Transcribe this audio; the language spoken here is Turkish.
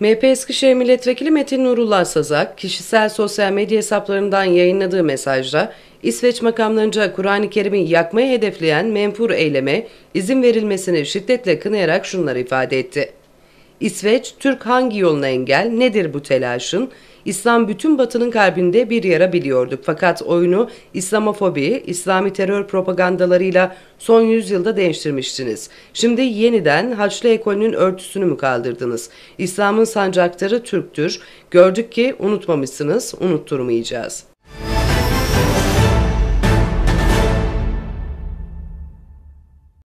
MHP Eskişehir Milletvekili Metin Nurullah Sazak, kişisel sosyal medya hesaplarından yayınladığı mesajda, İsveç makamlarınca Kur'an-ı Kerim'i yakmaya hedefleyen menfur eyleme izin verilmesini şiddetle kınayarak şunları ifade etti. İsveç, Türk hangi yoluna engel, nedir bu telaşın? İslam bütün batının kalbinde bir yara biliyorduk fakat oyunu İslamofobi, İslami terör propagandalarıyla son yüzyılda değiştirmiştiniz. Şimdi yeniden Haçlı ekolünün örtüsünü mü kaldırdınız? İslam'ın sancaktarı Türktür. Gördük ki unutmamışsınız, unutturmayacağız.